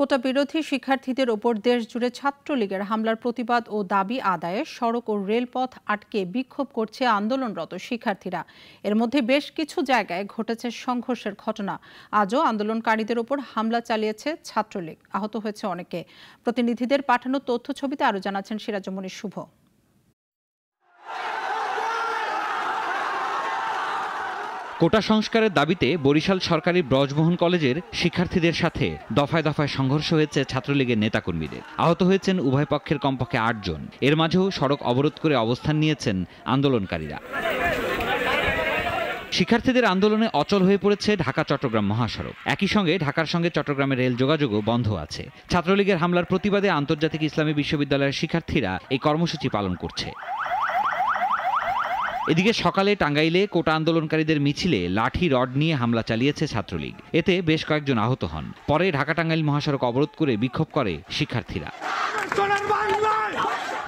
কোটা বিরোধী শিক্ষার্থীদের ওপর দেশ জুড়ে ছাত্রলীগের হামলার প্রতিবাদ ও দাবি আদায়ে সড়ক ও রেলপথ আটকে বিক্ষোভ করছে আন্দোলনরত শিক্ষার্থীরা এর মধ্যে বেশ কিছু জায়গায় ঘটেছে সংঘর্ষের ঘটনা আজও আন্দোলনকারীদের ওপর হামলা চালিয়েছে ছাত্রলীগ আহত হয়েছে অনেকে প্রতিনিধিদের পাঠানো তথ্য ছবিতে আরও জানাচ্ছেন সিরাজমণি শুভ কোটা সংস্কারের দাবিতে বরিশাল সরকারি ব্রজমোহন কলেজের শিক্ষার্থীদের সাথে দফায় দফায় সংঘর্ষ হয়েছে ছাত্রলীগের নেতাকর্মীদের আহত হয়েছেন উভয় পক্ষের কমপক্ষে আটজন এর মাঝেও সড়ক অবরোধ করে অবস্থান নিয়েছেন আন্দোলনকারীরা শিক্ষার্থীদের আন্দোলনে অচল হয়ে পড়েছে ঢাকা চট্টগ্রাম মহাসড়ক একই সঙ্গে ঢাকার সঙ্গে চট্টগ্রামের রেল যোগাযোগও বন্ধ আছে ছাত্রলীগের হামলার প্রতিবাদে আন্তর্জাতিক ইসলামী বিশ্ববিদ্যালয়ের শিক্ষার্থীরা এই কর্মসূচি পালন করছে এদিকে সকালে টাঙ্গাইলে কোটা আন্দোলনকারীদের মিছিলে লাঠি রড নিয়ে হামলা চালিয়েছে ছাত্রলীগ এতে বেশ কয়েকজন আহত হন পরে ঢাকা টাঙ্গাইল মহাসড়ক অবরোধ করে বিক্ষোভ করে শিক্ষার্থীরা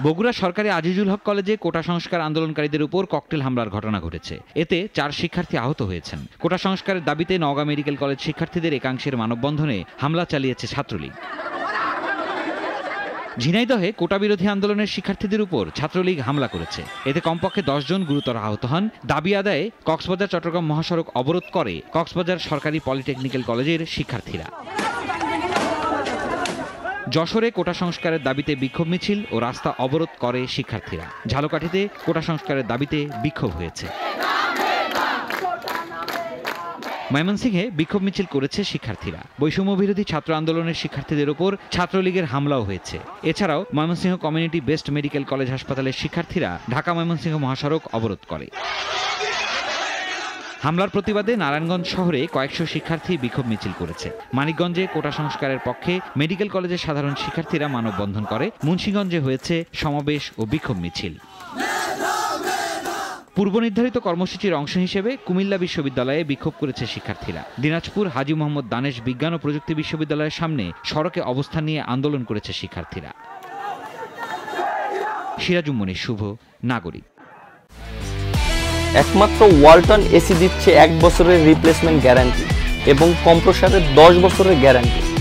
বগুড়া সরকারি আজিজুল হক কলেজে কোটা সংস্কার আন্দোলনকারীদের উপর ককটেল হামলার ঘটনা ঘটেছে এতে চার শিক্ষার্থী আহত হয়েছেন কোটা সংস্কারের দাবিতে নওগাঁ মেডিকেল কলেজ শিক্ষার্থীদের একাংশের মানববন্ধনে হামলা চালিয়েছে ছাত্রলীগ ঝিনাইদহে কোটা বিরোধী আন্দোলনের শিক্ষার্থীদের উপর ছাত্রলীগ হামলা করেছে এতে কমপক্ষে জন গুরুতর আহত হন দাবি আদায়ে কক্সবাজার চট্টগ্রাম মহাসড়ক অবরোধ করে কক্সবাজার সরকারি পলিটেকনিক্যাল কলেজের শিক্ষার্থীরা যশোরে কোটা সংস্কারের দাবিতে বিক্ষোভ মিছিল ও রাস্তা অবরোধ করে শিক্ষার্থীরা ঝালকাঠিতে কোটা সংস্কারের দাবিতে বিক্ষোভ হয়েছে ময়মনসিংহে বিক্ষোভ মিছিল করেছে শিক্ষার্থীরা বৈষম্য বিরোধী ছাত্র আন্দোলনের শিক্ষার্থীদের ওপর ছাত্রলীগের হামলাও হয়েছে এছাড়াও Mymensingh community based medical college হাসপাতালের শিক্ষার্থীরা ঢাকা ময়মনসিংহ মহাসড়ক অবরোধ করে হামলার প্রতিবাদে নারায়ণগঞ্জ শহরে কয়েকশো শিক্ষার্থী বিক্ষোভ মিছিল করেছে মানিকগঞ্জে কোটা সংস্কারের পক্ষে মেডিকেল কলেজের সাধারণ শিক্ষার্থীরা মানববন্ধন করে মুন্সীগঞ্জে হয়েছে সমাবেশ ও বিক্ষোভ মিছিল পূর্ব নির্ধারিত কর্মসূচির অংশ হিসেবে কুমিল্লা বিশ্ববিদ্যালয়ে বিক্ষোভ করেছে শিক্ষার্থীরা দিনাজপুর হাজি মোহাম্মদ দানেশ বিজ্ঞান ও প্রযুক্তি বিশ্ববিদ্যালয়ের সামনে সড়কে অবস্থান নিয়ে আন্দোলন করেছে শিক্ষার্থীরা সিরাজুম্মনি শুভ নাগরিক একমাত্র ওয়ালটন এসি দিচ্ছে এক বছরের রিপ্লেসমেন্ট গ্যারান্টি এবং কম্প্রসারের দশ বছরের গ্যারান্টি